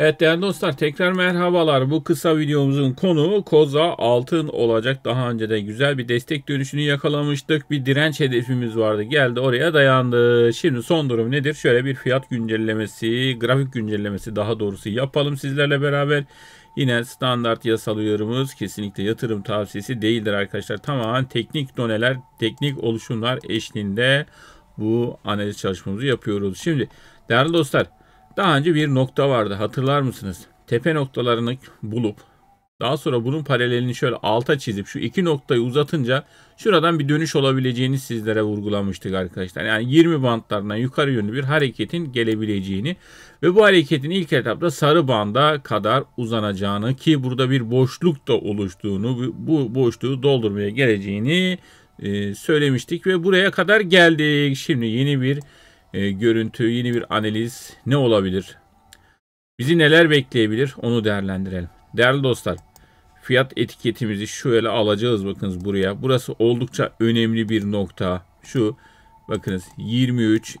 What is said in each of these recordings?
Evet değerli dostlar tekrar merhabalar. Bu kısa videomuzun konuğu koza altın olacak. Daha önce de güzel bir destek dönüşünü yakalamıştık. Bir direnç hedefimiz vardı. Geldi oraya dayandı. Şimdi son durum nedir? Şöyle bir fiyat güncellemesi, grafik güncellemesi daha doğrusu yapalım sizlerle beraber. Yine standart yasal uyarımız kesinlikle yatırım tavsiyesi değildir arkadaşlar. Tamamen teknik doneler, teknik oluşumlar eşliğinde bu analiz çalışmamızı yapıyoruz. Şimdi değerli dostlar daha önce bir nokta vardı hatırlar mısınız? Tepe noktalarını bulup daha sonra bunun paralelini şöyle alta çizip şu iki noktayı uzatınca şuradan bir dönüş olabileceğini sizlere vurgulamıştık arkadaşlar. Yani 20 bantlarından yukarı yönlü bir hareketin gelebileceğini ve bu hareketin ilk etapta sarı banda kadar uzanacağını ki burada bir boşluk da oluştuğunu bu boşluğu doldurmaya geleceğini e, söylemiştik ve buraya kadar geldik. Şimdi yeni bir e, görüntü, yeni bir analiz ne olabilir? Bizi neler bekleyebilir onu değerlendirelim. Değerli dostlar fiyat etiketimizi şöyle alacağız bakınız buraya. Burası oldukça önemli bir nokta. Şu bakınız 23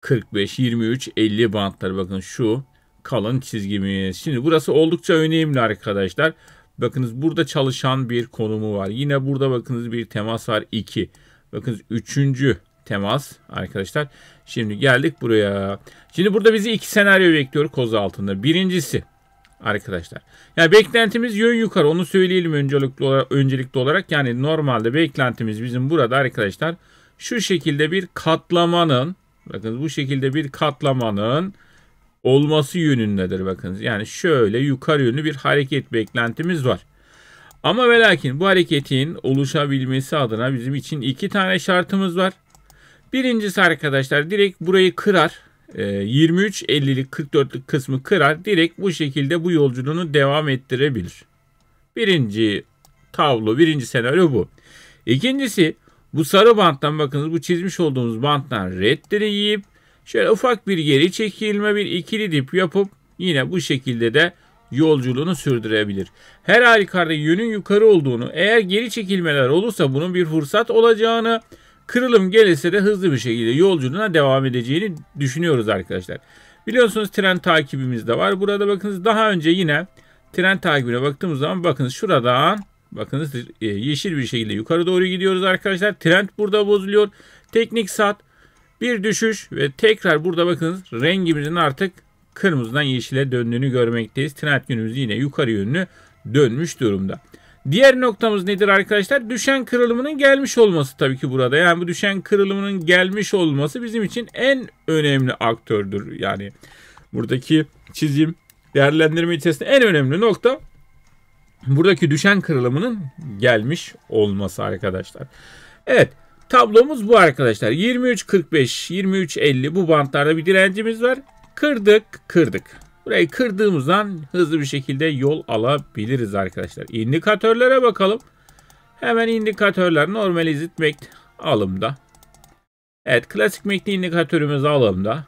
45 23 50 bantları bakın şu kalın çizgimiz. Şimdi burası oldukça önemli arkadaşlar. Bakınız burada çalışan bir konumu var. Yine burada bakınız bir temas var 2. Bakınız 3 temas arkadaşlar. Şimdi geldik buraya. Şimdi burada bizi iki senaryo bekliyor koz altında. Birincisi arkadaşlar. Yani beklentimiz yön yukarı. Onu söyleyelim öncelikli olarak, öncelikli olarak. Yani normalde beklentimiz bizim burada arkadaşlar şu şekilde bir katlamanın bakın bu şekilde bir katlamanın olması yönündedir bakınız. Yani şöyle yukarı yönlü bir hareket beklentimiz var. Ama ve lakin bu hareketin oluşabilmesi adına bizim için iki tane şartımız var. Birincisi arkadaşlar direkt burayı kırar. 23 23.50'lik 44'lük kısmı kırar. Direkt bu şekilde bu yolculuğunu devam ettirebilir. Birinci tavlo, birinci senaryo bu. İkincisi bu sarı banttan bakınız bu çizmiş olduğumuz banttan redleri yiyip şöyle ufak bir geri çekilme bir ikili dip yapıp yine bu şekilde de yolculuğunu sürdürebilir. Her halükarda yönün yukarı olduğunu eğer geri çekilmeler olursa bunun bir fırsat olacağını Kırılım gelirse de hızlı bir şekilde yolculuğuna devam edeceğini düşünüyoruz arkadaşlar. Biliyorsunuz tren takibimiz de var. Burada bakınız daha önce yine tren takibine baktığımız zaman bakınız şuradan bakınız e, yeşil bir şekilde yukarı doğru gidiyoruz arkadaşlar. Trend burada bozuluyor. Teknik saat bir düşüş ve tekrar burada bakınız rengimizin artık kırmızıdan yeşile döndüğünü görmekteyiz. Trend günümüz yine yukarı yönlü dönmüş durumda. Diğer noktamız nedir arkadaşlar? Düşen kırılımının gelmiş olması tabii ki burada. Yani bu düşen kırılımının gelmiş olması bizim için en önemli aktördür. Yani buradaki çizim değerlendirme içerisinde en önemli nokta buradaki düşen kırılımının gelmiş olması arkadaşlar. Evet tablomuz bu arkadaşlar. 23.45, 23.50 bu bantlarda bir direncimiz var. Kırdık, kırdık. Burayı kırdığımızdan hızlı bir şekilde yol alabiliriz arkadaşlar. İndikatörlere bakalım. Hemen indikatörler normalizit izit mekt alımda. Evet klasik mekli indikatörümüz alımda.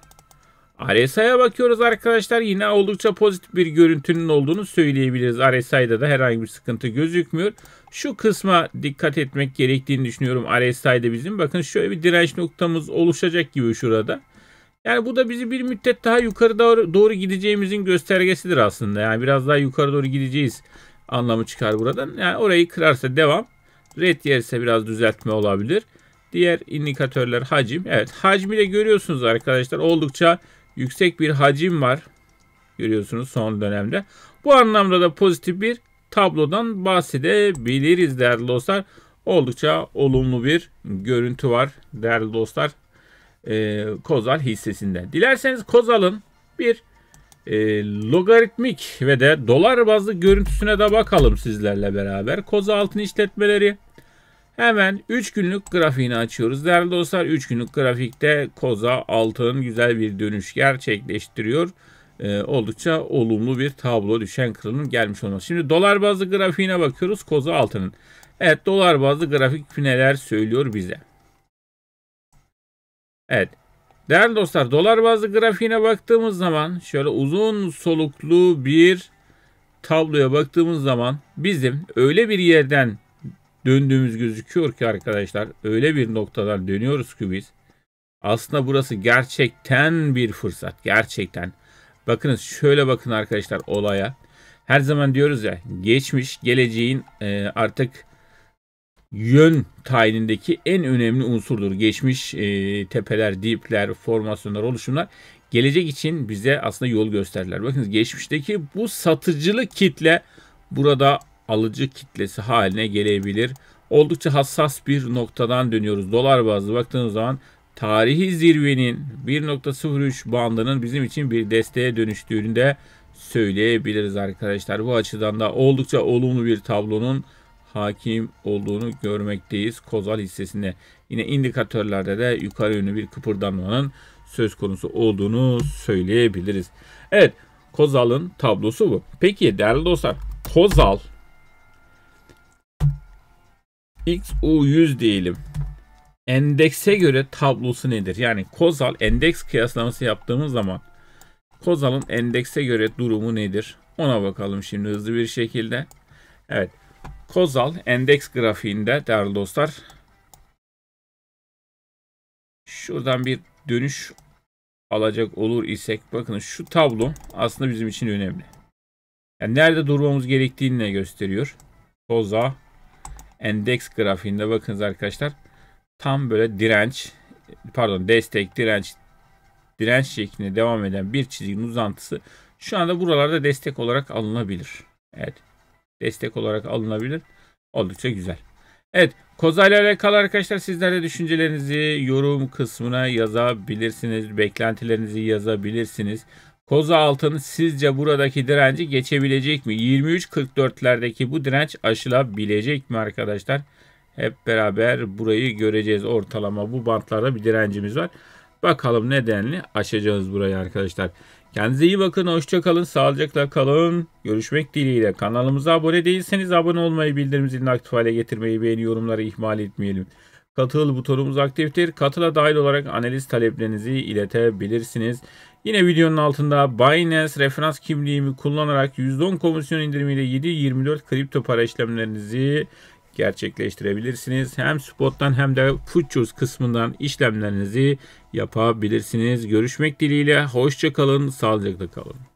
RSI'ya bakıyoruz arkadaşlar. Yine oldukça pozitif bir görüntünün olduğunu söyleyebiliriz. RSI'da da herhangi bir sıkıntı gözükmüyor. Şu kısma dikkat etmek gerektiğini düşünüyorum RSI'de bizim. Bakın şöyle bir direnç noktamız oluşacak gibi şurada. Yani bu da bizi bir müddet daha yukarı doğru, doğru gideceğimizin göstergesidir aslında. Yani biraz daha yukarı doğru gideceğiz anlamı çıkar buradan. Yani orayı kırarsa devam. Red yerse biraz düzeltme olabilir. Diğer indikatörler hacim. Evet hacmi de görüyorsunuz arkadaşlar. Oldukça yüksek bir hacim var. Görüyorsunuz son dönemde. Bu anlamda da pozitif bir tablodan bahsedebiliriz değerli dostlar. Oldukça olumlu bir görüntü var değerli dostlar e, Kozal hissesinden. Dilerseniz Kozal'ın bir e, logaritmik ve de dolar bazlı görüntüsüne de bakalım sizlerle beraber. Koza altın işletmeleri hemen 3 günlük grafiğini açıyoruz. Değerli dostlar 3 günlük grafikte Koza altın güzel bir dönüş gerçekleştiriyor. E, oldukça olumlu bir tablo düşen kırılım gelmiş olması. Şimdi dolar bazlı grafiğine bakıyoruz Koza altının. Evet dolar bazlı grafik neler söylüyor bize. Evet. Değerli dostlar dolar bazlı grafiğine baktığımız zaman şöyle uzun soluklu bir tabloya baktığımız zaman bizim öyle bir yerden döndüğümüz gözüküyor ki arkadaşlar öyle bir noktadan dönüyoruz ki biz. Aslında burası gerçekten bir fırsat. Gerçekten. Bakınız şöyle bakın arkadaşlar olaya. Her zaman diyoruz ya geçmiş geleceğin e, artık yön tayinindeki en önemli unsurdur. Geçmiş e, tepeler, dipler, formasyonlar, oluşumlar gelecek için bize aslında yol gösterirler. Bakınız geçmişteki bu satıcılı kitle burada alıcı kitlesi haline gelebilir. Oldukça hassas bir noktadan dönüyoruz. Dolar bazlı baktığınız zaman tarihi zirvenin 1.03 bandının bizim için bir desteğe dönüştüğünü de söyleyebiliriz arkadaşlar. Bu açıdan da oldukça olumlu bir tablonun hakim olduğunu görmekteyiz kozal hissesinde. Yine indikatörlerde de yukarı yönlü bir kıpırdanmanın söz konusu olduğunu söyleyebiliriz. Evet kozalın tablosu bu. Peki değerli dostlar kozal XU100 diyelim. Endekse göre tablosu nedir? Yani kozal endeks kıyaslaması yaptığımız zaman kozalın endekse göre durumu nedir? Ona bakalım şimdi hızlı bir şekilde. Evet. Kozal endeks grafiğinde değerli dostlar şuradan bir dönüş alacak olur isek bakın şu tablo aslında bizim için önemli. Yani nerede durmamız gerektiğini ne gösteriyor. Koza endeks grafiğinde bakınız arkadaşlar tam böyle direnç pardon destek direnç direnç şeklinde devam eden bir çizginin uzantısı şu anda buralarda destek olarak alınabilir. Evet destek olarak alınabilir. Oldukça güzel. Evet kozayla alakalı arkadaşlar sizler de düşüncelerinizi yorum kısmına yazabilirsiniz. Beklentilerinizi yazabilirsiniz. Koza altın sizce buradaki direnci geçebilecek mi? 23.44'lerdeki bu direnç aşılabilecek mi arkadaşlar? Hep beraber burayı göreceğiz. Ortalama bu bantlarda bir direncimiz var. Bakalım nedenli aşacağız burayı arkadaşlar. Kendinize iyi bakın, hoşça kalın, sağlıcakla kalın. Görüşmek dileğiyle. Kanalımıza abone değilseniz abone olmayı, bildirim zilini aktif hale getirmeyi, beğeni yorumları ihmal etmeyelim. Katıl butonumuz aktiftir. Katıla dahil olarak analiz taleplerinizi iletebilirsiniz. Yine videonun altında Binance referans kimliğimi kullanarak %10 komisyon indirimiyle 7.24 kripto para işlemlerinizi gerçekleştirebilirsiniz. Hem spot'tan hem de futures kısmından işlemlerinizi yapabilirsiniz. Görüşmek dileğiyle hoşça kalın, sağlıcakla kalın.